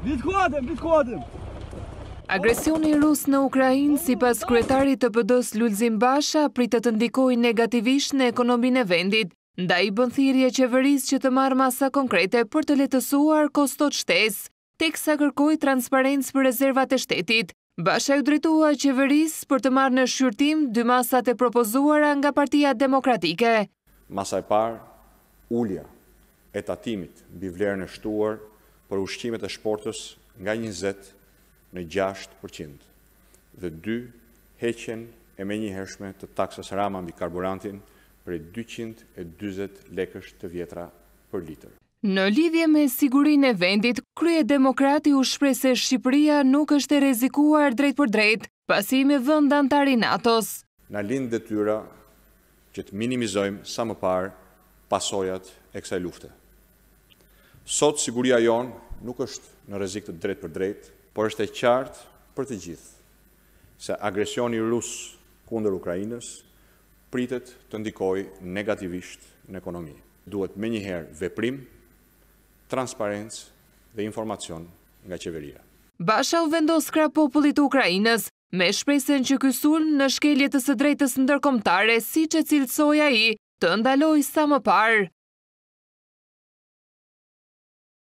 Vitkuatim, vitkuatim. Agresioni rusë në Ukrajin, si pas kretarit të pëdës Lulzim Basha, pritë të ndikoj negativisht në ekonomin e vendit, nda i bëndhirje qeveris që të marrë masa konkrete për të letësuar kostot shtes, tek sa kërkoj transparents për rezervat e shtetit. Basha ju dritua qeveris për të marrë në shqyrtim dy masat e propozuara nga partijat demokratike. Masaj par, ullja e tatimit bivlerë në shtuar për ushqimet e shportës nga 20 në 6% dhe 2 heqen e me një hershme të taksës rama mbi karburantin për 220 lekësht të vjetra për litër. Në lidhje me sigurin e vendit, krye demokrati u shprej se Shqipëria nuk është rezikuar drejt për drejt, pasi me vënda në tarinatos. Në lindë dhe tyra që të minimizojmë sa më parë pasojat e kësaj lufte. Sot siguria jonë nuk është në rrezik të drejt për drejt, por është e qartë për të gjithë, se agresioni rusë kunder Ukrajinës pritet të ndikoj negativisht në ekonomi. Duhet me njëherë veprim, transparencë dhe informacion nga qeveria. Basha u vendos kra popullit Ukrajinës me shpresen që kësull në shkeljet të së drejtës ndërkomtare si që cilësoja i të ndaloj sa më parë.